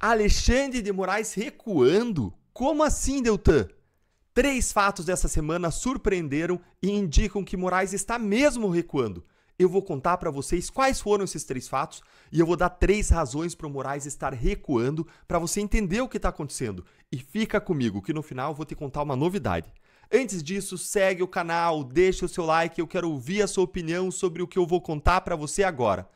Alexandre de Moraes recuando? Como assim, Deltan? Três fatos dessa semana surpreenderam e indicam que Moraes está mesmo recuando. Eu vou contar para vocês quais foram esses três fatos e eu vou dar três razões para o Moraes estar recuando para você entender o que está acontecendo. E fica comigo que no final eu vou te contar uma novidade. Antes disso, segue o canal, deixa o seu like, eu quero ouvir a sua opinião sobre o que eu vou contar para você agora.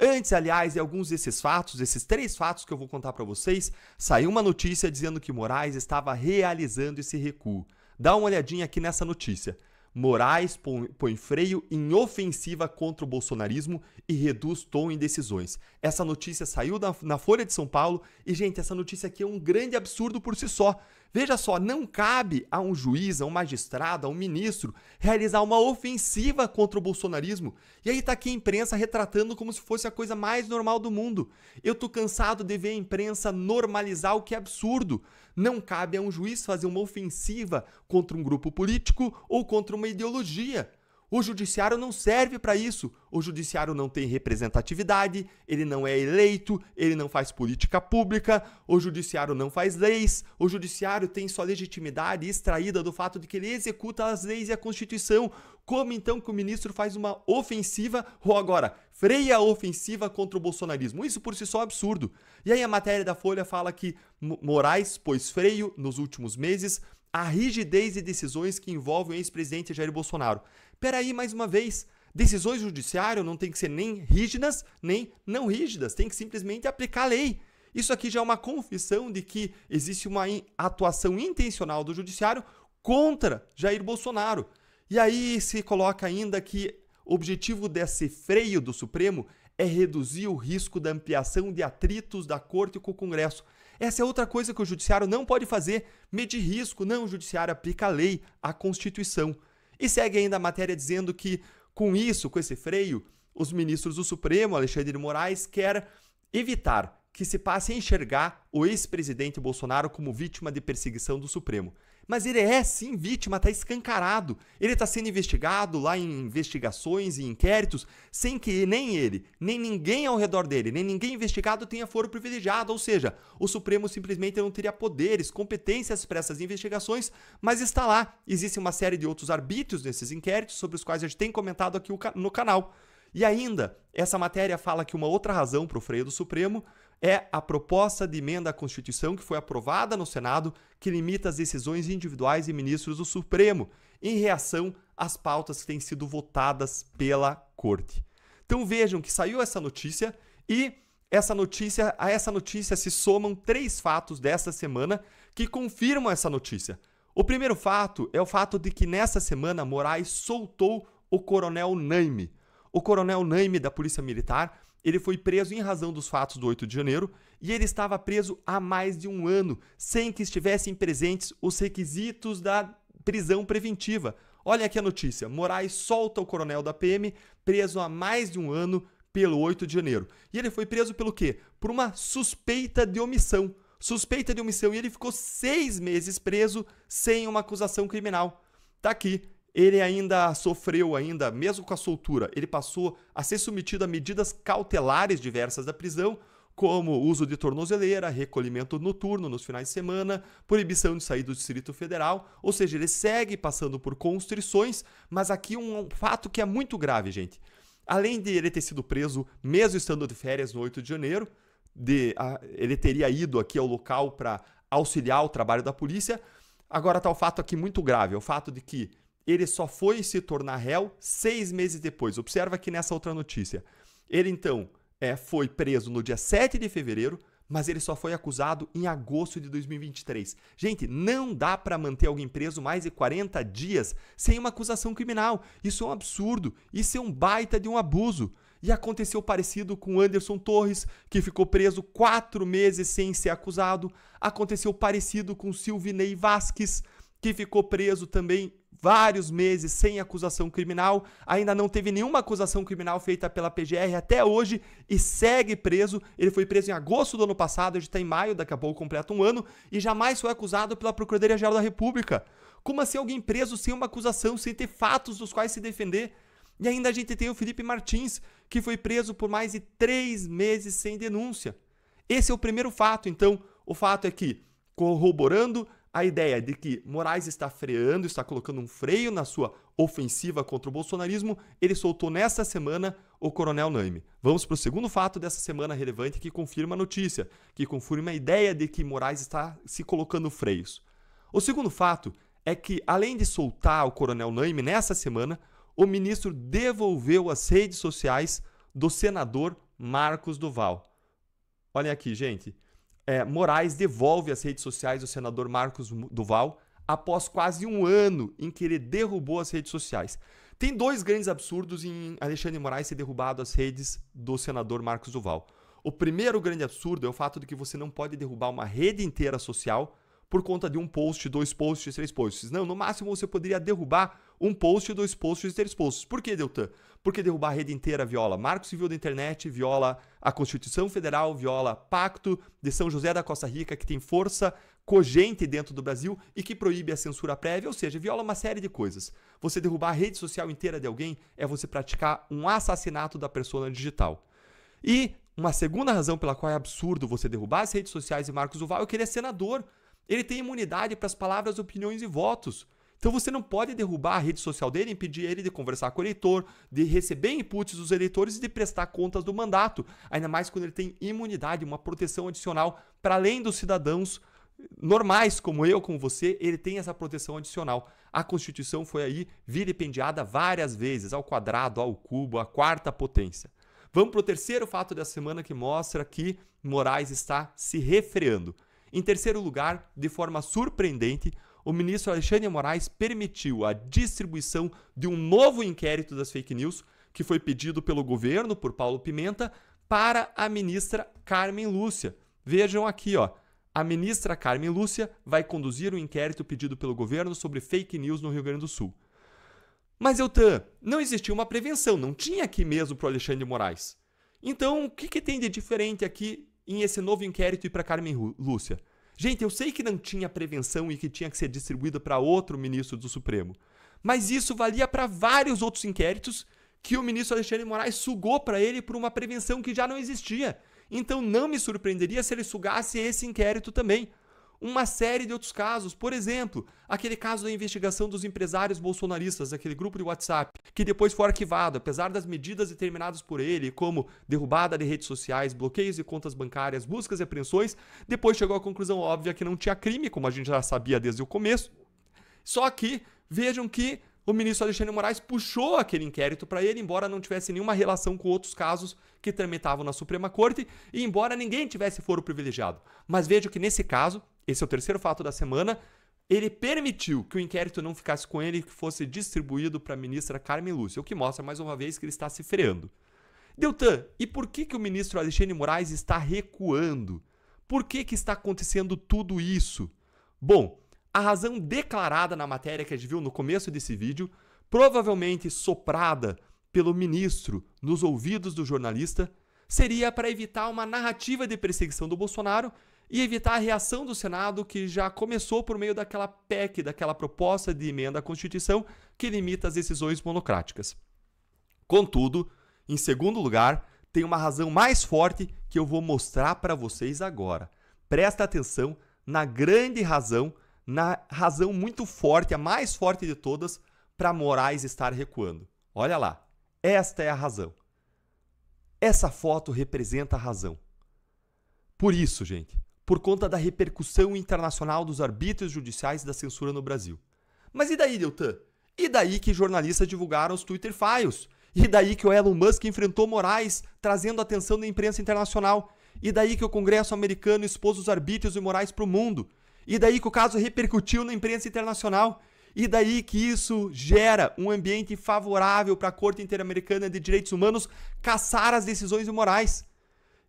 Antes, aliás, de alguns desses fatos, esses três fatos que eu vou contar para vocês, saiu uma notícia dizendo que Moraes estava realizando esse recuo. Dá uma olhadinha aqui nessa notícia. Moraes põe freio em ofensiva contra o bolsonarismo e reduz tom em decisões. Essa notícia saiu na, Folha de São Paulo e, gente, essa notícia aqui é um grande absurdo por si só. Veja só, não cabe a um juiz, a um magistrado, a um ministro realizar uma ofensiva contra o bolsonarismo. E aí tá aqui a imprensa retratando como se fosse a coisa mais normal do mundo. Eu tô cansado de ver a imprensa normalizar o que é absurdo. Não cabe a um juiz fazer uma ofensiva contra um grupo político ou contra uma ideologia. O judiciário não serve para isso. O judiciário não tem representatividade, ele não é eleito, ele não faz política pública, o judiciário não faz leis, o judiciário tem sua legitimidade extraída do fato de que ele executa as leis e a Constituição. Como então que o ministro faz uma ofensiva ou agora freia a ofensiva contra o bolsonarismo? Isso por si só é absurdo. E aí a matéria da Folha fala que Moraes pôs freio nos últimos meses à rigidez de decisões que envolvem o ex-presidente Jair Bolsonaro. Peraí, mais uma vez, decisões judiciárias não tem que ser nem rígidas, nem não rígidas, tem que simplesmente aplicar a lei. Isso aqui já é uma confissão de que existe uma atuação intencional do judiciário contra Jair Bolsonaro. E aí se coloca ainda que o objetivo desse freio do Supremo é reduzir o risco da ampliação de atritos da corte com o Congresso. Essa é outra coisa que o judiciário não pode fazer, medir risco, não, o judiciário aplica a lei, a Constituição. E segue ainda a matéria dizendo que, com isso, com esse freio, os ministros do Supremo, Alexandre de Moraes, quer evitar que se passe a enxergar o ex-presidente Bolsonaro como vítima de perseguição do Supremo. Mas ele é sim vítima, está escancarado. Ele está sendo investigado lá em investigações e inquéritos, sem que nem ele, nem ninguém ao redor dele, nem ninguém investigado tenha foro privilegiado. Ou seja, o Supremo simplesmente não teria poderes, competências para essas investigações, mas está lá. Existe uma série de outros arbítrios nesses inquéritos, sobre os quais a gente tem comentado aqui no canal. E ainda, essa matéria fala que uma outra razão para o freio do Supremo é a proposta de emenda à Constituição que foi aprovada no Senado, que limita as decisões individuais de ministros do Supremo, em reação às pautas que têm sido votadas pela Corte. Então vejam que saiu essa notícia e essa notícia, a essa notícia se somam três fatos dessa semana que confirmam essa notícia. O primeiro fato é o fato de que nessa semana Moraes soltou o coronel Naime. O coronel Naime da Polícia Militar ele foi preso em razão dos fatos do 8 de janeiro e ele estava preso há mais de um ano, sem que estivessem presentes os requisitos da prisão preventiva. Olha aqui a notícia: Moraes solta o coronel da PM, preso há mais de um ano pelo 8 de janeiro. E ele foi preso pelo quê? Por uma suspeita de omissão. Suspeita de omissão e ele ficou seis meses preso sem uma acusação criminal. Tá aqui, ele ainda sofreu ainda, mesmo com a soltura, ele passou a ser submetido a medidas cautelares diversas da prisão, como uso de tornozeleira, recolhimento noturno nos finais de semana, proibição de sair do Distrito Federal, ou seja, ele segue passando por constrições, mas aqui um fato que é muito grave, gente. Além de ele ter sido preso, mesmo estando de férias no 8 de janeiro, de, a, ele teria ido aqui ao local para auxiliar o trabalho da polícia. Agora está o fato aqui muito grave, é o fato de que ele só foi se tornar réu seis meses depois. Observa aqui nessa outra notícia. Ele então é, foi preso no dia 7 de fevereiro, mas ele só foi acusado em agosto de 2023. Gente, não dá para manter alguém preso mais de 40 dias sem uma acusação criminal. Isso é um absurdo, isso é um baita de um abuso. E aconteceu parecido com Anderson Torres, que ficou preso quatro meses sem ser acusado. Aconteceu parecido com Silvinei Vasquez, que ficou preso também vários meses sem acusação criminal, ainda não teve nenhuma acusação criminal feita pela PGR até hoje e segue preso. Ele foi preso em agosto do ano passado, a gente está em maio, daqui a pouco completa um ano, e jamais foi acusado pela Procuradoria-Geral da República. Como assim alguém preso sem uma acusação, sem ter fatos dos quais se defender? E ainda a gente tem o Felipe Martins, que foi preso por mais de três meses sem denúncia. Esse é o primeiro fato, então, o fato é que, corroborando a ideia de que Moraes está freando, está colocando um freio na sua ofensiva contra o bolsonarismo, ele soltou nesta semana o Coronel Naime. Vamos para o segundo fato dessa semana relevante que confirma a notícia, que confirma a ideia de que Moraes está se colocando freios. O segundo fato é que, além de soltar o Coronel Naime nessa semana, o ministro devolveu as redes sociais do senador Marcos Duval. Olhem aqui, gente é, Moraes devolve as redes sociais do senador Marcos Duval após quase um ano em que ele derrubou as redes sociais. Tem dois grandes absurdos em Alexandre Moraes ser derrubado as redes do senador Marcos Duval. O primeiro grande absurdo é o fato de que você não pode derrubar uma rede inteira social por conta de um post, dois posts, três posts. Não, no máximo você poderia derrubar um post, dois posts e três posts. Por que, Deltan? Porque derrubar a rede inteira viola Marco Civil da Internet, viola a Constituição Federal, viola Pacto de São José da Costa Rica, que tem força cogente dentro do Brasil e que proíbe a censura prévia, ou seja, viola uma série de coisas. Você derrubar a rede social inteira de alguém é você praticar um assassinato da persona digital. E uma segunda razão pela qual é absurdo você derrubar as redes sociais e Marcos Duval, eu queria senador ele tem imunidade para as palavras, opiniões e votos. Então você não pode derrubar a rede social dele, impedir ele de conversar com o eleitor, de receber inputs dos eleitores e de prestar contas do mandato, ainda mais quando ele tem imunidade, uma proteção adicional para além dos cidadãos normais como eu, como você, ele tem essa proteção adicional. A Constituição foi aí vilipendiada várias vezes, ao quadrado, ao cubo, à quarta potência. Vamos para o terceiro fato da semana que mostra que Moraes está se refreando. Em terceiro lugar, de forma surpreendente, o ministro Alexandre Moraes permitiu a distribuição de um novo inquérito das fake news, que foi pedido pelo governo, por Paulo Pimenta, para a ministra Carmen Lúcia. Vejam aqui, ó. A ministra Carmen Lúcia vai conduzir o um inquérito pedido pelo governo sobre fake news no Rio Grande do Sul. Mas, Eutan, não existia uma prevenção, não tinha aqui mesmo para o Alexandre Moraes. Então, o que, que tem de diferente aqui em esse novo inquérito e para Carmen Lúcia. Gente, eu sei que não tinha prevenção e que tinha que ser distribuída para outro ministro do Supremo, mas isso valia para vários outros inquéritos que o ministro Alexandre Moraes sugou para ele por uma prevenção que já não existia. Então não me surpreenderia se ele sugasse esse inquérito também uma série de outros casos. Por exemplo, aquele caso da investigação dos empresários bolsonaristas, aquele grupo de WhatsApp, que depois foi arquivado, apesar das medidas determinadas por ele, como derrubada de redes sociais, bloqueios de contas bancárias, buscas e apreensões, depois chegou à conclusão óbvia que não tinha crime, como a gente já sabia desde o começo. Só que vejam que o ministro Alexandre Moraes puxou aquele inquérito para ele, embora não tivesse nenhuma relação com outros casos que tramitavam na Suprema Corte e embora ninguém tivesse foro privilegiado. Mas vejo que nesse caso, esse é o terceiro fato da semana, ele permitiu que o inquérito não ficasse com ele e que fosse distribuído para a ministra Carmen Lúcia, o que mostra mais uma vez que ele está se freando. Deltan, e por que, que o ministro Alexandre Moraes está recuando? Por que, que está acontecendo tudo isso? Bom, a razão declarada na matéria que a gente viu no começo desse vídeo, provavelmente soprada pelo ministro nos ouvidos do jornalista, seria para evitar uma narrativa de perseguição do Bolsonaro e evitar a reação do Senado, que já começou por meio daquela PEC, daquela proposta de emenda à Constituição que limita as decisões monocráticas. Contudo, em segundo lugar, tem uma razão mais forte que eu vou mostrar para vocês agora. Presta atenção na grande razão, na razão muito forte, a mais forte de todas, para Moraes estar recuando. Olha lá, esta é a razão. Essa foto representa a razão. Por isso, gente, por conta da repercussão internacional dos arbítrios judiciais da censura no Brasil. Mas e daí, Deltan? E daí que jornalistas divulgaram os Twitter Files? E daí que o Elon Musk enfrentou Moraes, trazendo a atenção da imprensa internacional? E daí que o Congresso americano expôs os arbítrios e Moraes para o mundo? E daí que o caso repercutiu na imprensa internacional? E daí que isso gera um ambiente favorável para a Corte Interamericana de Direitos Humanos caçar as decisões de Moraes?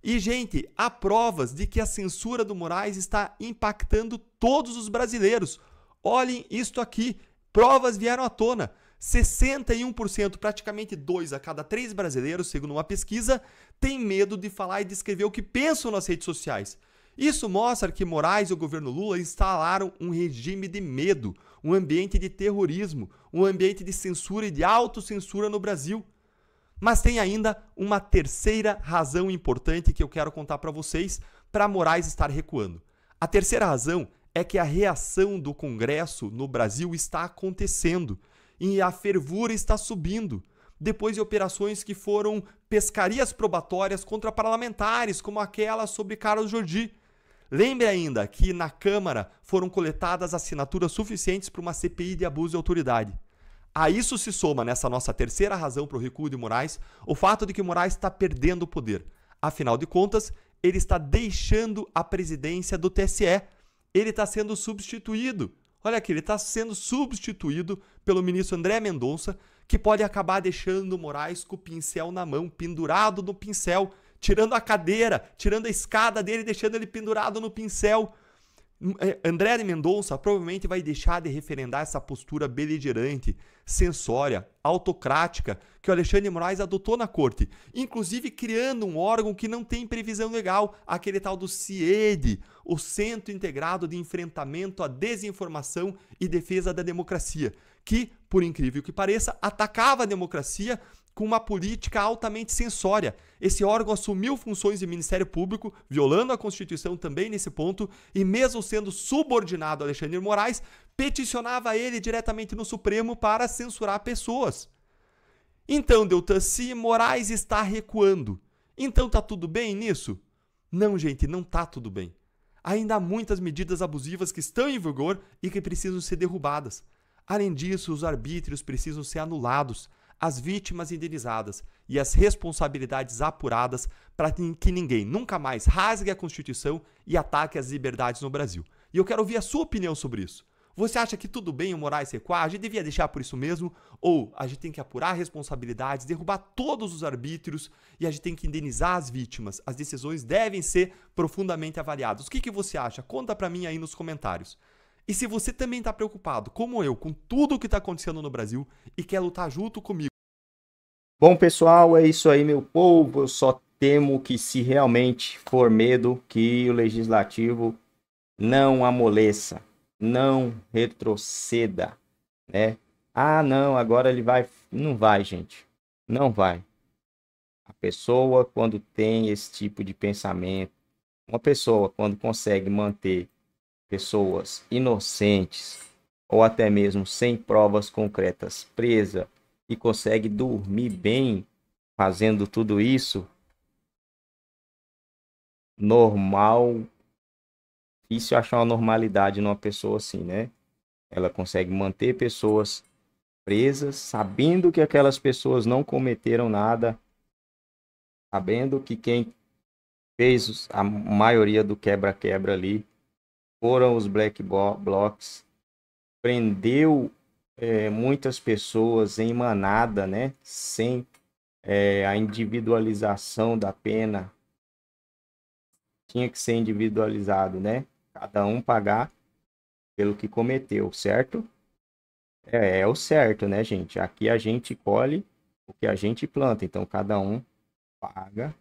E, gente, há provas de que a censura do Moraes está impactando todos os brasileiros. Olhem isto aqui. Provas vieram à tona. 61%, praticamente dois a cada três brasileiros, segundo uma pesquisa, tem medo de falar e de escrever o que pensam nas redes sociais. Isso mostra que Moraes e o governo Lula instalaram um regime de medo, um ambiente de terrorismo, um ambiente de censura e de autocensura no Brasil. Mas tem ainda uma terceira razão importante que eu quero contar para vocês para Moraes estar recuando. A terceira razão é que a reação do Congresso no Brasil está acontecendo e a fervura está subindo. Depois de operações que foram pescarias probatórias contra parlamentares, como aquela sobre Carlos Jordi. Lembre ainda que na Câmara foram coletadas assinaturas suficientes para uma CPI de abuso de autoridade. A isso se soma, nessa nossa terceira razão para o recuo de Moraes, o fato de que Moraes está perdendo o poder. Afinal de contas, ele está deixando a presidência do TSE. Ele está sendo substituído. Olha aqui, ele está sendo substituído pelo ministro André Mendonça, que pode acabar deixando Moraes com o pincel na mão, pendurado no pincel, tirando a cadeira, tirando a escada dele, deixando ele pendurado no pincel. Hum, é, André de Mendonça provavelmente vai deixar de referendar essa postura beligerante, censória, autocrática que o Alexandre de Moraes adotou na corte, inclusive criando um órgão que não tem previsão legal, aquele tal do CIED, o Centro Integrado de Enfrentamento à Desinformação e Defesa da Democracia, que, por incrível que pareça, atacava a democracia com uma política altamente censória. Esse órgão assumiu funções de Ministério Público, violando a Constituição também nesse ponto, e mesmo sendo subordinado a Alexandre Moraes, peticionava ele diretamente no Supremo para censurar pessoas. Então, Deltan, se Moraes está recuando, então tá tudo bem nisso? Não, gente, não tá tudo bem. Ainda há muitas medidas abusivas que estão em vigor e que precisam ser derrubadas. Além disso, os arbítrios precisam ser anulados as vítimas indenizadas e as responsabilidades apuradas para que ninguém nunca mais rasgue a Constituição e ataque as liberdades no Brasil. E eu quero ouvir a sua opinião sobre isso. Você acha que tudo bem o Moraes recuar? A gente devia deixar por isso mesmo? Ou a gente tem que apurar responsabilidades, derrubar todos os arbítrios e a gente tem que indenizar as vítimas? As decisões devem ser profundamente avaliadas. O que, que você acha? Conta para mim aí nos comentários. E se você também está preocupado, como eu, com tudo o que está acontecendo no Brasil e quer lutar junto comigo, Bom, pessoal, é isso aí, meu povo. Eu só temo que, se realmente for medo, que o legislativo não amoleça, não retroceda, né? Ah, não, agora ele vai. Não vai, gente. Não vai. A pessoa, quando tem esse tipo de pensamento, uma pessoa, quando consegue manter pessoas inocentes ou até mesmo sem provas concretas presa e consegue dormir bem fazendo tudo isso, normal. Difícil achar uma normalidade numa pessoa assim, né? Ela consegue manter pessoas presas, sabendo que aquelas pessoas não cometeram nada, sabendo que quem fez a maioria do quebra-quebra ali foram os black blocks, prendeu é, muitas pessoas em manada, né? Sem é, a individualização da pena. Tinha que ser individualizado, né? Cada um pagar pelo que cometeu, certo? É, é o certo, né, gente? Aqui a gente colhe o que a gente planta, então cada um paga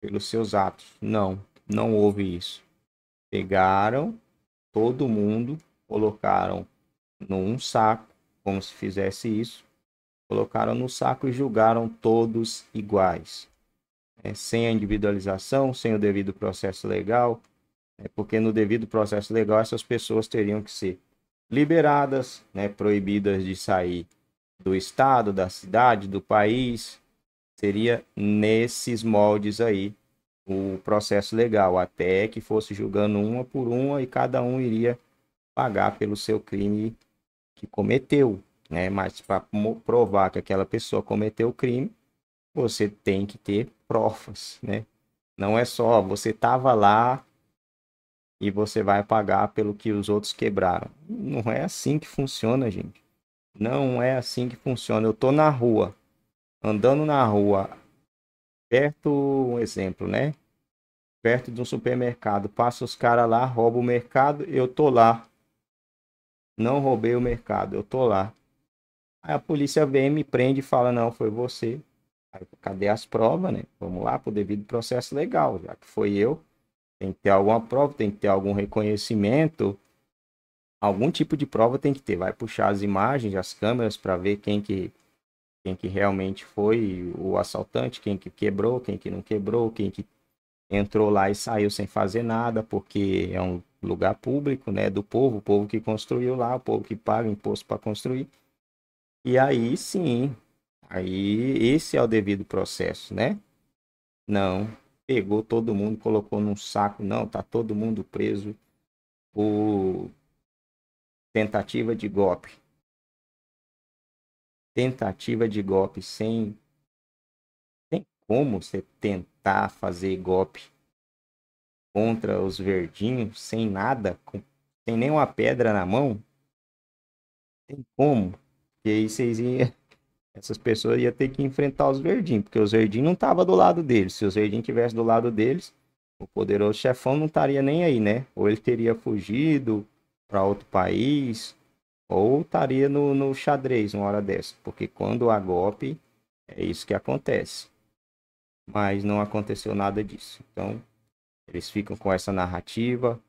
pelos seus atos. Não, não houve isso. Pegaram todo mundo, colocaram num saco como se fizesse isso, colocaram no saco e julgaram todos iguais. É, sem a individualização, sem o devido processo legal, é, porque no devido processo legal essas pessoas teriam que ser liberadas, né, proibidas de sair do estado, da cidade, do país. Seria nesses moldes aí o processo legal, até que fosse julgando uma por uma e cada um iria pagar pelo seu crime que cometeu, né? Mas para provar que aquela pessoa cometeu o crime, você tem que ter provas, né? Não é só você estava lá e você vai pagar pelo que os outros quebraram. Não é assim que funciona, gente. Não é assim que funciona. Eu tô na rua, andando na rua, perto, um exemplo, né? Perto de um supermercado, passa os caras lá, rouba o mercado, eu tô lá não roubei o mercado, eu tô lá. Aí a polícia vem, me prende e fala: não, foi você. Aí, cadê as provas, né? Vamos lá pro devido processo legal, já que foi eu. Tem que ter alguma prova, tem que ter algum reconhecimento. Algum tipo de prova tem que ter. Vai puxar as imagens, as câmeras para ver quem que quem que realmente foi o assaltante, quem que quebrou, quem que não quebrou, quem que entrou lá e saiu sem fazer nada, porque é um lugar público, né, do povo, o povo que construiu lá, o povo que paga imposto para construir. E aí sim, aí esse é o devido processo, né? Não, pegou todo mundo, colocou num saco, não, tá todo mundo preso por tentativa de golpe. Tentativa de golpe sem como você tentar fazer golpe contra os verdinhos sem nada, com, sem nenhuma pedra na mão, tem como. E aí vocês iam, essas pessoas iam ter que enfrentar os verdinhos, porque os verdinhos não estavam do lado deles. Se os verdinhos tivessem do lado deles, o poderoso chefão não estaria nem aí, né? Ou ele teria fugido para outro país, ou estaria no, no xadrez uma hora dessa. Porque quando há golpe, é isso que acontece mas não aconteceu nada disso. Então, eles ficam com essa narrativa.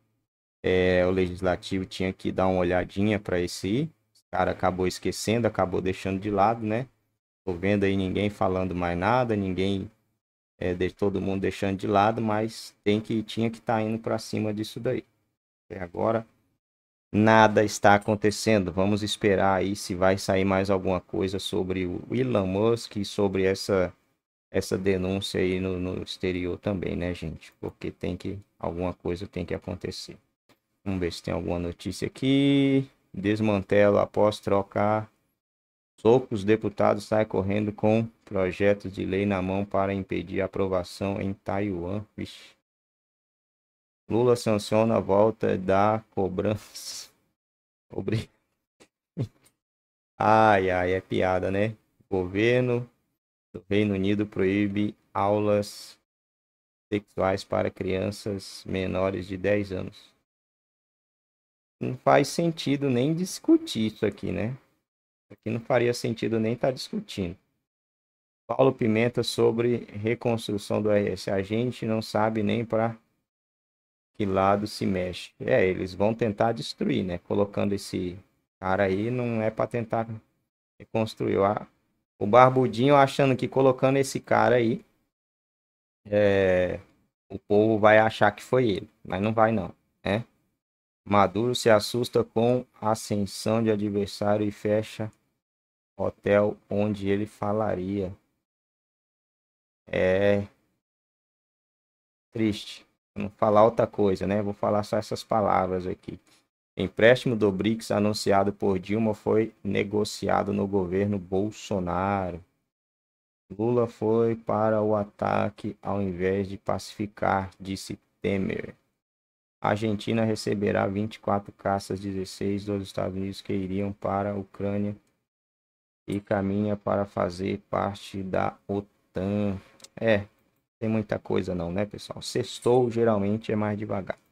É, o legislativo tinha que dar uma olhadinha para esse cara acabou esquecendo, acabou deixando de lado, né? Tô vendo aí ninguém falando mais nada, ninguém é, de, todo mundo deixando de lado, mas tem que tinha que estar tá indo para cima disso daí. Até agora nada está acontecendo. Vamos esperar aí se vai sair mais alguma coisa sobre o Elon Musk e sobre essa essa denúncia aí no, no exterior também, né, gente? Porque tem que, alguma coisa tem que acontecer. Vamos ver se tem alguma notícia aqui. Desmantela após trocar socos, deputado sai correndo com projetos de lei na mão para impedir aprovação em Taiwan. Vixe. Lula sanciona a volta da cobrança. Ai, ai, é piada, né? Governo do Reino Unido proíbe aulas sexuais para crianças menores de 10 anos. Não faz sentido nem discutir isso aqui, né? Isso aqui não faria sentido nem estar tá discutindo. Paulo Pimenta sobre reconstrução do RS. A gente não sabe nem para que lado se mexe. É, eles vão tentar destruir, né? Colocando esse cara aí, não é para tentar reconstruir. Eu o Barbudinho achando que colocando esse cara aí, é, o povo vai achar que foi ele, mas não vai não, né? Maduro se assusta com ascensão de adversário e fecha hotel onde ele falaria. É triste. Vou não falar outra coisa, né? Vou falar só essas palavras aqui. Empréstimo do BRICS anunciado por Dilma foi negociado no governo Bolsonaro. Lula foi para o ataque ao invés de pacificar, disse Temer. A Argentina receberá 24 caças 16 dos Estados Unidos que iriam para a Ucrânia e caminha para fazer parte da OTAN. É, tem muita coisa não, né, pessoal? Sextou geralmente é mais devagar.